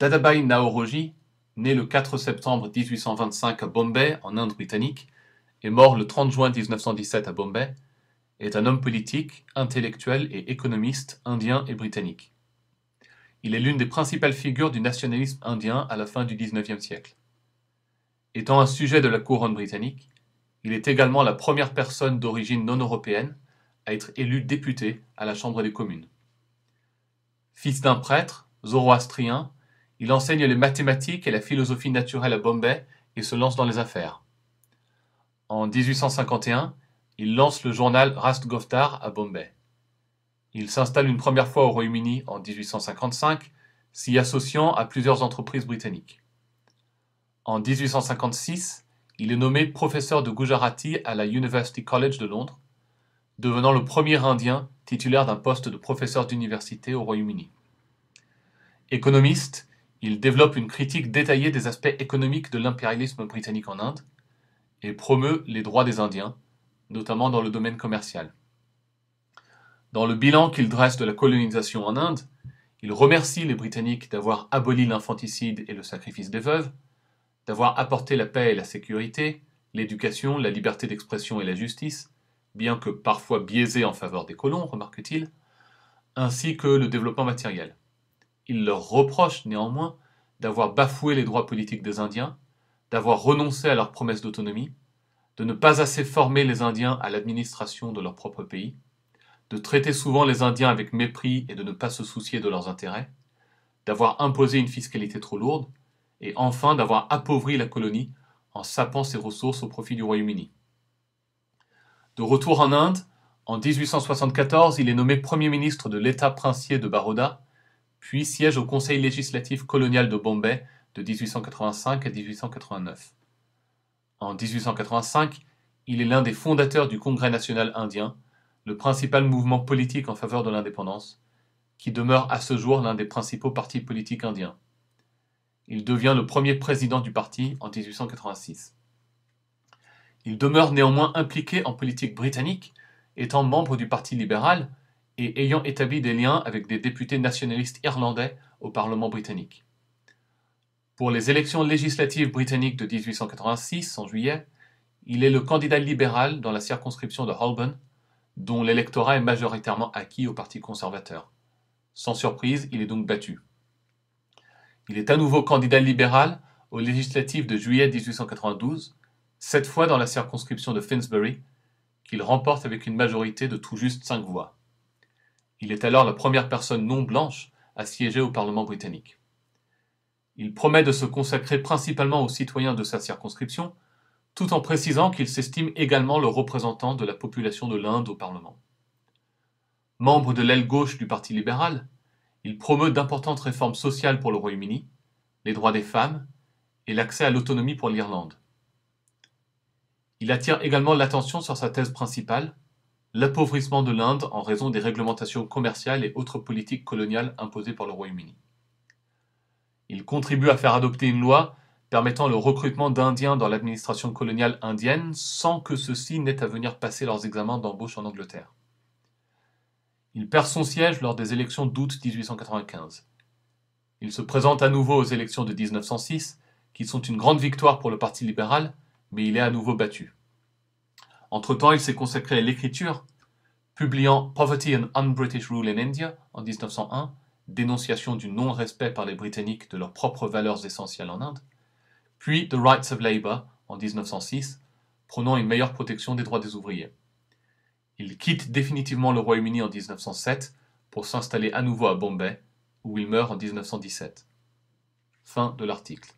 Dadabai Naoroji, né le 4 septembre 1825 à Bombay, en Inde britannique, et mort le 30 juin 1917 à Bombay, est un homme politique, intellectuel et économiste indien et britannique. Il est l'une des principales figures du nationalisme indien à la fin du XIXe siècle. Étant un sujet de la couronne britannique, il est également la première personne d'origine non européenne à être élu député à la Chambre des communes. Fils d'un prêtre, zoroastrien, il enseigne les mathématiques et la philosophie naturelle à Bombay et se lance dans les affaires. En 1851, il lance le journal Rast Govtar à Bombay. Il s'installe une première fois au Royaume-Uni en 1855, s'y associant à plusieurs entreprises britanniques. En 1856, il est nommé professeur de Gujarati à la University College de Londres, devenant le premier Indien titulaire d'un poste de professeur d'université au Royaume-Uni. Économiste, il développe une critique détaillée des aspects économiques de l'impérialisme britannique en Inde et promeut les droits des Indiens, notamment dans le domaine commercial. Dans le bilan qu'il dresse de la colonisation en Inde, il remercie les Britanniques d'avoir aboli l'infanticide et le sacrifice des veuves, d'avoir apporté la paix et la sécurité, l'éducation, la liberté d'expression et la justice, bien que parfois biaisés en faveur des colons, remarque-t-il, ainsi que le développement matériel il leur reproche néanmoins d'avoir bafoué les droits politiques des Indiens, d'avoir renoncé à leurs promesses d'autonomie, de ne pas assez former les Indiens à l'administration de leur propre pays, de traiter souvent les Indiens avec mépris et de ne pas se soucier de leurs intérêts, d'avoir imposé une fiscalité trop lourde, et enfin d'avoir appauvri la colonie en sapant ses ressources au profit du Royaume-Uni. De retour en Inde, en 1874, il est nommé Premier ministre de l'État princier de Baroda puis siège au Conseil législatif colonial de Bombay de 1885 à 1889. En 1885, il est l'un des fondateurs du Congrès national indien, le principal mouvement politique en faveur de l'indépendance, qui demeure à ce jour l'un des principaux partis politiques indiens. Il devient le premier président du parti en 1886. Il demeure néanmoins impliqué en politique britannique, étant membre du Parti libéral, et ayant établi des liens avec des députés nationalistes irlandais au Parlement britannique. Pour les élections législatives britanniques de 1886, en juillet, il est le candidat libéral dans la circonscription de Holborn, dont l'électorat est majoritairement acquis au Parti conservateur. Sans surprise, il est donc battu. Il est à nouveau candidat libéral aux législatives de juillet 1892, cette fois dans la circonscription de Finsbury, qu'il remporte avec une majorité de tout juste cinq voix. Il est alors la première personne non blanche à siéger au Parlement britannique. Il promet de se consacrer principalement aux citoyens de sa circonscription, tout en précisant qu'il s'estime également le représentant de la population de l'Inde au Parlement. Membre de l'aile gauche du Parti libéral, il promeut d'importantes réformes sociales pour le Royaume-Uni, les droits des femmes et l'accès à l'autonomie pour l'Irlande. Il attire également l'attention sur sa thèse principale, l'appauvrissement de l'Inde en raison des réglementations commerciales et autres politiques coloniales imposées par le Royaume-Uni. Il contribue à faire adopter une loi permettant le recrutement d'Indiens dans l'administration coloniale indienne sans que ceux-ci n'aient à venir passer leurs examens d'embauche en Angleterre. Il perd son siège lors des élections d'août 1895. Il se présente à nouveau aux élections de 1906, qui sont une grande victoire pour le Parti libéral, mais il est à nouveau battu. Entre-temps, il s'est consacré à l'écriture, publiant Poverty and Un-British Rule in India en 1901, dénonciation du non-respect par les Britanniques de leurs propres valeurs essentielles en Inde, puis The Rights of Labour en 1906, prônant une meilleure protection des droits des ouvriers. Il quitte définitivement le Royaume-Uni en 1907 pour s'installer à nouveau à Bombay, où il meurt en 1917. Fin de l'article.